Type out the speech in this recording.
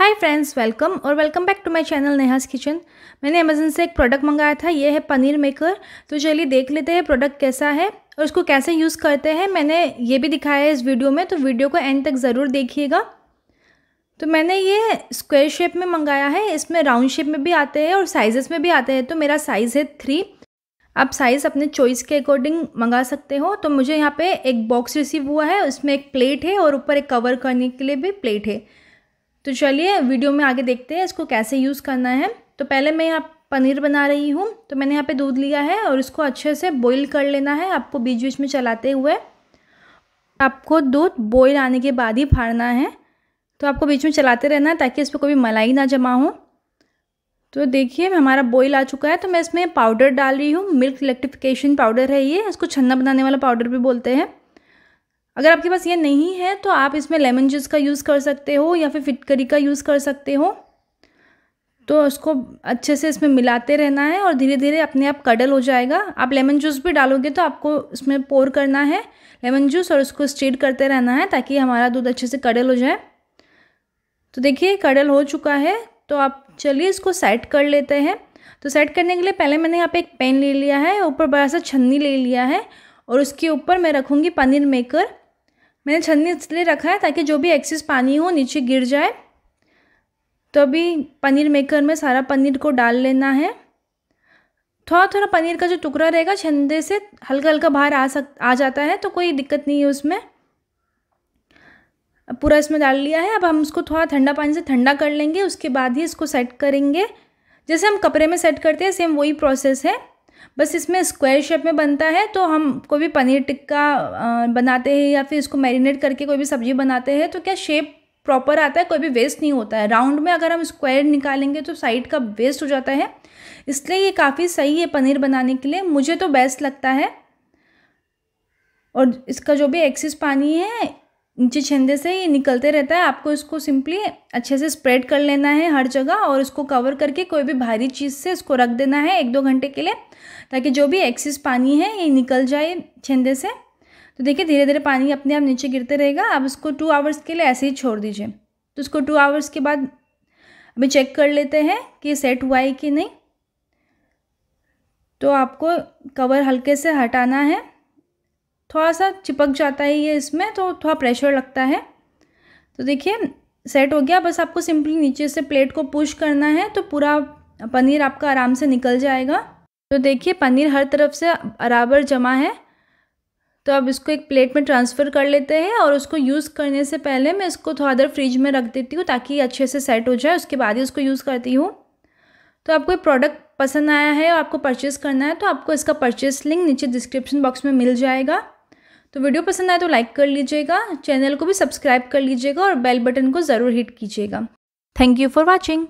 हाय friends welcome और welcome back to my channel Neha's kitchen मैंने Amazon से एक प्रोडक्ट मंगाया था ये है पनीर मेकर तो चलिए देख लेते हैं प्रोडक्ट कैसा है और उसको कैसे यूज़ करते हैं मैंने ये भी दिखाया है इस वीडियो में तो वीडियो को एंड तक ज़रूर देखिएगा तो मैंने ये स्क्वेयर शेप में मंगाया है इसमें राउंड शेप में भी आते हैं और साइजेस में भी आते हैं तो मेरा साइज़ है थ्री आप साइज़ अपने चॉइस के अकॉर्डिंग मंगा सकते हो तो मुझे यहाँ पे एक बॉक्स रिसीव हुआ है उसमें एक प्लेट है और ऊपर एक कवर करने के लिए भी प्लेट है तो चलिए वीडियो में आगे देखते हैं इसको कैसे यूज़ करना है तो पहले मैं यहाँ पनीर बना रही हूँ तो मैंने यहाँ पे दूध लिया है और इसको अच्छे से बॉईल कर लेना है आपको बीच बीच में चलाते हुए आपको दूध बॉईल आने के बाद ही फाड़ना है तो आपको बीच में चलाते रहना है ताकि इस पर कोई मलाई ना जमा हो तो देखिए हमारा बॉईल आ चुका है तो मैं इसमें पाउडर डाल रही हूँ मिल्क इलेक्ट्रिफिकेशन पाउडर है ये इसको छन्ना बनाने वाला पाउडर भी बोलते हैं अगर आपके पास ये नहीं है तो आप इसमें लेमन जूस का यूज़ कर सकते हो या फिर फिटकरी का यूज़ कर सकते हो तो उसको अच्छे से इसमें मिलाते रहना है और धीरे धीरे अपने आप कडल हो जाएगा आप लेमन जूस भी डालोगे तो आपको इसमें पोर करना है लेमन जूस और उसको स्टीड करते रहना है ताकि हमारा दूध अच्छे से कडल हो जाए तो देखिए कडल हो चुका है तो आप चलिए इसको सेट कर लेते हैं तो सेट करने के लिए पहले मैंने यहाँ पे एक पेन ले लिया है ऊपर बड़ा सा छन्नी ले लिया है और उसके ऊपर मैं रखूँगी पनीर मेकर मैंने छन्नी इसलिए रखा है ताकि जो भी एक्सेस पानी हो नीचे गिर जाए तो अभी पनीर मेकर में सारा पनीर को डाल लेना है थोड़ा थोड़ा पनीर का जो टुकड़ा रहेगा छंदे से हल्का हल्का बाहर आ सक आ जाता है तो कोई दिक्कत नहीं है उसमें पूरा इसमें डाल लिया है अब हम उसको थोड़ा ठंडा पानी से ठंडा कर लेंगे उसके बाद ही इसको सेट करेंगे जैसे हम कपड़े में सेट करते हैं सेम वही प्रोसेस है बस इसमें स्क्वायर शेप में बनता है तो हम कोई भी पनीर टिक्का बनाते हैं या फिर इसको मैरिनेट करके कोई भी सब्ज़ी बनाते हैं तो क्या शेप प्रॉपर आता है कोई भी वेस्ट नहीं होता है राउंड में अगर हम स्क्वायर निकालेंगे तो साइड का वेस्ट हो जाता है इसलिए ये काफ़ी सही है पनीर बनाने के लिए मुझे तो बेस्ट लगता है और इसका जो भी एक्सिस पानी है नीचे छंदे से ये निकलते रहता है आपको इसको सिंपली अच्छे से स्प्रेड कर लेना है हर जगह और इसको कवर करके कोई भी भारी चीज़ से इसको रख देना है एक दो घंटे के लिए ताकि जो भी एक्सेस पानी है ये निकल जाए छंदे से तो देखिए धीरे धीरे पानी अपने आप नीचे गिरते रहेगा आप इसको टू आवर्स के लिए ऐसे ही छोड़ दीजिए तो इसको टू आवर्स के बाद अभी चेक कर लेते हैं कि सेट हुआ है कि नहीं तो आपको कवर हल्के से हटाना है थोड़ा सा चिपक जाता है ये इसमें तो थोड़ा प्रेशर लगता है तो देखिए सेट हो गया बस आपको सिंपली नीचे से प्लेट को पुश करना है तो पूरा पनीर आपका आराम से निकल जाएगा तो देखिए पनीर हर तरफ से बराबर जमा है तो अब इसको एक प्लेट में ट्रांसफ़र कर लेते हैं और उसको यूज़ करने से पहले मैं इसको थोड़ा देर फ्रिज में रख देती हूँ ताकि अच्छे से सेट हो जाए उसके बाद ही उसको यूज़ करती हूँ तो आपको प्रोडक्ट पसंद आया है और आपको परचेस करना है तो आपको इसका परचेस लिंक नीचे डिस्क्रिप्शन बॉक्स में मिल जाएगा तो वीडियो पसंद आए तो लाइक कर लीजिएगा चैनल को भी सब्सक्राइब कर लीजिएगा और बेल बटन को ज़रूर हिट कीजिएगा थैंक यू फॉर वॉचिंग